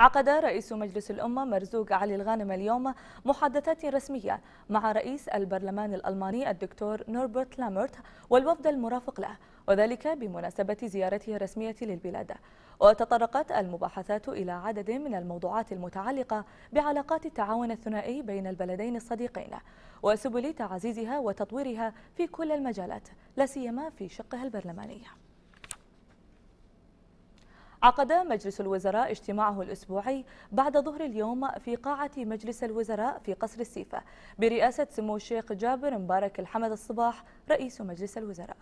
عقد رئيس مجلس الأمة مرزوق علي الغانم اليوم محادثات رسمية مع رئيس البرلمان الألماني الدكتور نوربرت لامرت والوفد المرافق له وذلك بمناسبة زيارته الرسمية للبلاد وتطرقت المباحثات إلى عدد من الموضوعات المتعلقة بعلاقات التعاون الثنائي بين البلدين الصديقين وسبل تعزيزها وتطويرها في كل المجالات لا سيما في شقها البرلماني عقد مجلس الوزراء اجتماعه الأسبوعي بعد ظهر اليوم في قاعة مجلس الوزراء في قصر السيفة برئاسة سمو الشيخ جابر مبارك الحمد الصباح رئيس مجلس الوزراء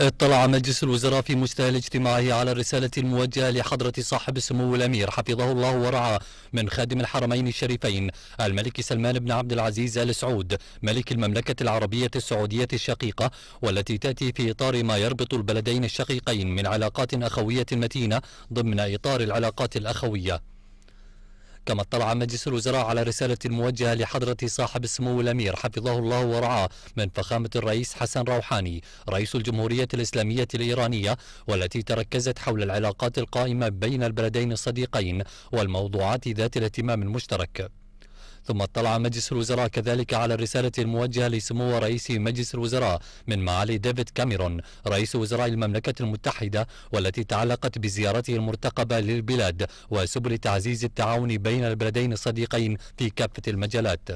اطلع مجلس الوزراء في مستهل اجتماعه على الرسالة الموجهة لحضرة صاحب سمو الأمير حفظه الله ورعاه من خادم الحرمين الشريفين الملك سلمان بن عبد العزيز آل سعود ملك المملكة العربية السعودية الشقيقة والتي تأتي في إطار ما يربط البلدين الشقيقين من علاقات أخوية متينة ضمن إطار العلاقات الأخوية كما اطلع مجلس الوزراء على رسالة موجهة لحضرة صاحب السمو الأمير حفظه الله ورعاه من فخامة الرئيس حسن روحاني رئيس الجمهورية الإسلامية الإيرانية والتي تركزت حول العلاقات القائمة بين البلدين الصديقين والموضوعات ذات الاهتمام المشترك ثم اطلع مجلس الوزراء كذلك على الرسالة الموجهة لسمو رئيس مجلس الوزراء من معالي ديفيد كاميرون رئيس وزراء المملكة المتحدة والتي تعلقت بزيارته المرتقبة للبلاد وسبل تعزيز التعاون بين البلدين الصديقين في كافة المجالات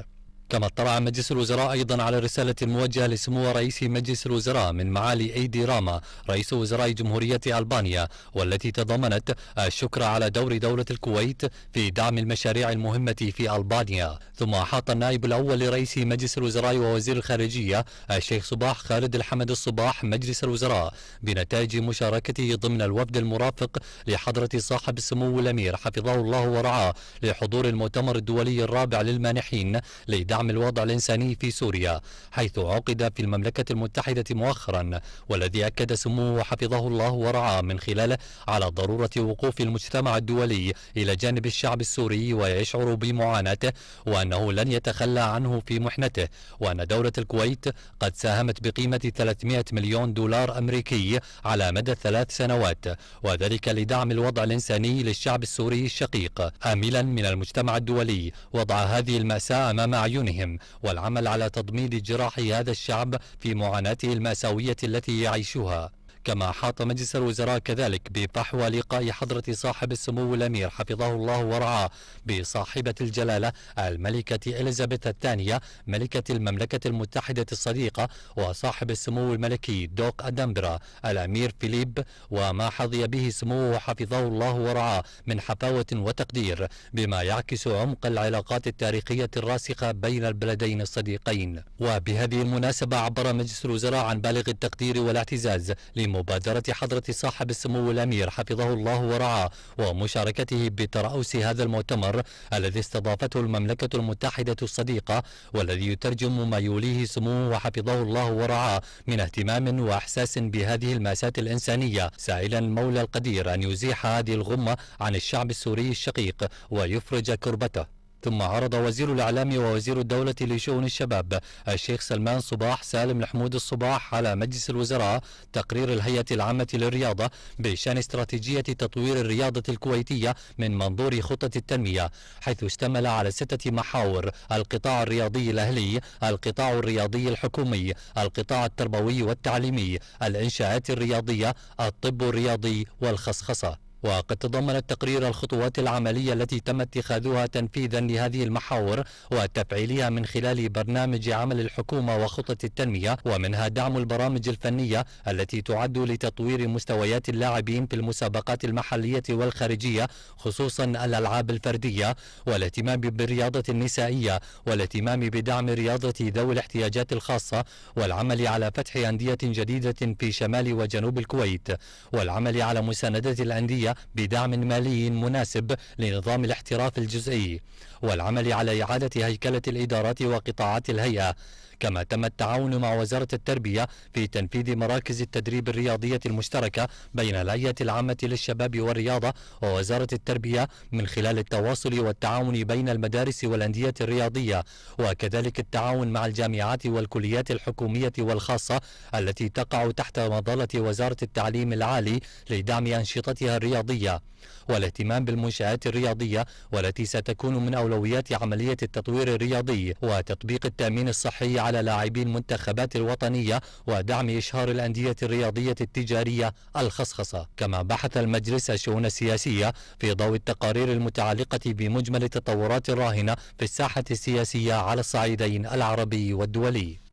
كما اطلع مجلس الوزراء أيضا على رسالة موجهة لسمو رئيس مجلس الوزراء من معالي أيدي راما رئيس وزراء جمهورية ألبانيا والتي تضمنت الشكر على دور دولة الكويت في دعم المشاريع المهمة في ألبانيا ثم أحاط النائب الأول لرئيس مجلس الوزراء ووزير الخارجية الشيخ صباح خالد الحمد الصباح مجلس الوزراء بنتائج مشاركته ضمن الوفد المرافق لحضرة صاحب السمو الأمير حفظه الله ورعاه لحضور المؤتمر الدولي الرابع للمانحين لدعم لدعم الوضع الإنساني في سوريا حيث عقد في المملكة المتحدة مؤخرا والذي أكد سموه حفظه الله ورعاه من خلاله على ضرورة وقوف المجتمع الدولي إلى جانب الشعب السوري ويشعر بمعاناته وأنه لن يتخلى عنه في محنته وأن دولة الكويت قد ساهمت بقيمة 300 مليون دولار أمريكي على مدى ثلاث سنوات وذلك لدعم الوضع الإنساني للشعب السوري الشقيق آملا من المجتمع الدولي وضع هذه المأساة أمام عيونه بدونهم والعمل على تضميد جراح هذا الشعب في معاناته المأساوية التي يعيشها كما حاط مجلس الوزراء كذلك بفحوى لقاء حضرة صاحب السمو الأمير حفظه الله ورعاه بصاحبة الجلالة الملكة إليزابيث الثانية ملكة المملكة المتحدة الصديقة وصاحب السمو الملكي دوق أدمبرا الأمير فيليب وما حظي به سموه حفظه الله ورعاه من حفاوة وتقدير بما يعكس عمق العلاقات التاريخية الراسخة بين البلدين الصديقين وبهذه المناسبة عبر مجلس الوزراء عن بالغ التقدير والاعتزاز لم مبادرة حضرة صاحب السمو الأمير حفظه الله ورعاه ومشاركته بترأس هذا المؤتمر الذي استضافته المملكة المتحدة الصديقة والذي يترجم ما يوليه سموه وحفظه الله ورعاه من اهتمام وإحساس بهذه المأساة الإنسانية سائلا مولى القدير أن يزيح هذه الغمة عن الشعب السوري الشقيق ويفرج كربته ثم عرض وزير الإعلام ووزير الدولة لشؤون الشباب الشيخ سلمان صباح سالم الحمود الصباح على مجلس الوزراء تقرير الهيئة العامة للرياضة بشأن استراتيجية تطوير الرياضة الكويتية من منظور خطة التنمية حيث اشتمل على ستة محاور القطاع الرياضي الأهلي القطاع الرياضي الحكومي القطاع التربوي والتعليمي الإنشاءات الرياضية الطب الرياضي والخصخصة وقد تضمن التقرير الخطوات العملية التي تم اتخاذها تنفيذا لهذه المحاور وتفعيلها من خلال برنامج عمل الحكومة وخطة التنمية ومنها دعم البرامج الفنية التي تعد لتطوير مستويات اللاعبين في المسابقات المحلية والخارجية خصوصا الألعاب الفردية والاهتمام بالرياضة النسائية والاهتمام بدعم رياضة ذوي الاحتياجات الخاصة والعمل على فتح أندية جديدة في شمال وجنوب الكويت والعمل على مساندة الأندية بدعم مالي مناسب لنظام الاحتراف الجزئي والعمل على إعادة هيكلة الإدارات وقطاعات الهيئة كما تم التعاون مع وزارة التربية في تنفيذ مراكز التدريب الرياضية المشتركة بين الهيئة العامة للشباب والرياضة ووزارة التربية من خلال التواصل والتعاون بين المدارس والأندية الرياضية وكذلك التعاون مع الجامعات والكليات الحكومية والخاصة التي تقع تحت مظلة وزارة التعليم العالي لدعم أنشطتها الرياضية والاهتمام بالمنشآت الرياضية والتي ستكون من أولويات عملية التطوير الرياضي وتطبيق التأمين الصحي على لاعبي المنتخبات الوطنية ودعم إشهار الأندية الرياضية التجارية الخصخصة كما بحث المجلس الشؤون السياسية في ضوء التقارير المتعلقة بمجمل التطورات الراهنة في الساحة السياسية على الصعيدين العربي والدولي